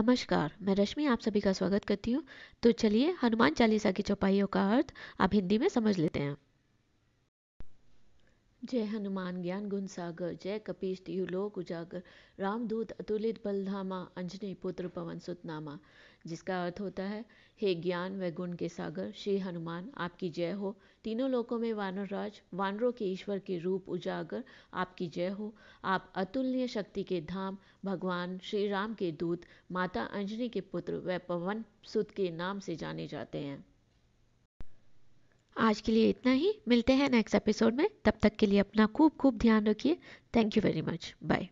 नमस्कार मैं रश्मि आप सभी का स्वागत करती हूँ तो चलिए हनुमान चालीसा की चौपाइयों का अर्थ आप हिंदी में समझ लेते हैं जय हनुमान ज्ञान गुण सागर जय कपीश तिहु लोक उजागर रामदूत अतुलित बलधामा अंजनी पुत्र पवन सुतनामा जिसका अर्थ होता है हे ज्ञान व गुण के सागर श्री हनुमान आपकी जय हो तीनों लोकों में वानर राज वानरों के ईश्वर के रूप उजागर आपकी जय हो आप अतुलनीय शक्ति के धाम भगवान श्री राम के दूत माता अंजनी के पुत्र व पवन सुत के नाम से जाने जाते हैं आज के लिए इतना ही मिलते हैं नेक्स्ट एपिसोड में तब तक के लिए अपना खूब खूब ध्यान रखिए thank you very much bye